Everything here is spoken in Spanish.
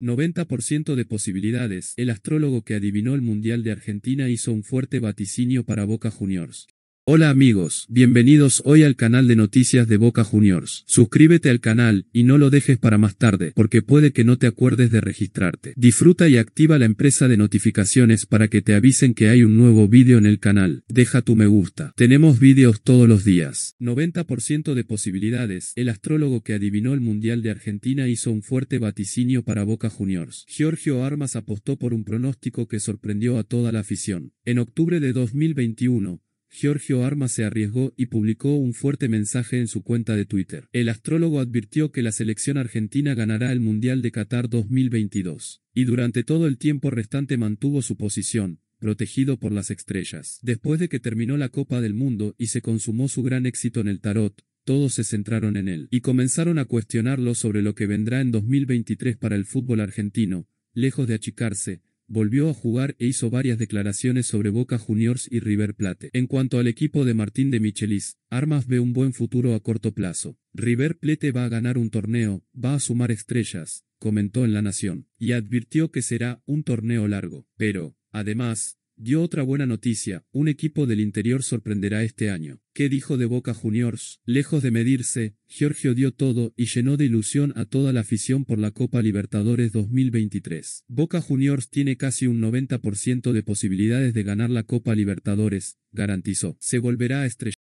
90% de posibilidades. El astrólogo que adivinó el Mundial de Argentina hizo un fuerte vaticinio para Boca Juniors. Hola amigos, bienvenidos hoy al canal de noticias de Boca Juniors. Suscríbete al canal y no lo dejes para más tarde, porque puede que no te acuerdes de registrarte. Disfruta y activa la empresa de notificaciones para que te avisen que hay un nuevo vídeo en el canal. Deja tu me gusta. Tenemos vídeos todos los días. 90% de posibilidades. El astrólogo que adivinó el Mundial de Argentina hizo un fuerte vaticinio para Boca Juniors. Giorgio Armas apostó por un pronóstico que sorprendió a toda la afición. En octubre de 2021, Giorgio Arma se arriesgó y publicó un fuerte mensaje en su cuenta de Twitter. El astrólogo advirtió que la selección argentina ganará el Mundial de Qatar 2022, y durante todo el tiempo restante mantuvo su posición, protegido por las estrellas. Después de que terminó la Copa del Mundo y se consumó su gran éxito en el tarot, todos se centraron en él, y comenzaron a cuestionarlo sobre lo que vendrá en 2023 para el fútbol argentino, lejos de achicarse, Volvió a jugar e hizo varias declaraciones sobre Boca Juniors y River Plate. En cuanto al equipo de Martín de Michelis, Armas ve un buen futuro a corto plazo. River Plate va a ganar un torneo, va a sumar estrellas, comentó en La Nación, y advirtió que será un torneo largo. Pero, además, Dio otra buena noticia, un equipo del interior sorprenderá este año. ¿Qué dijo de Boca Juniors? Lejos de medirse, Giorgio dio todo y llenó de ilusión a toda la afición por la Copa Libertadores 2023. Boca Juniors tiene casi un 90% de posibilidades de ganar la Copa Libertadores, garantizó. Se volverá a estrellar.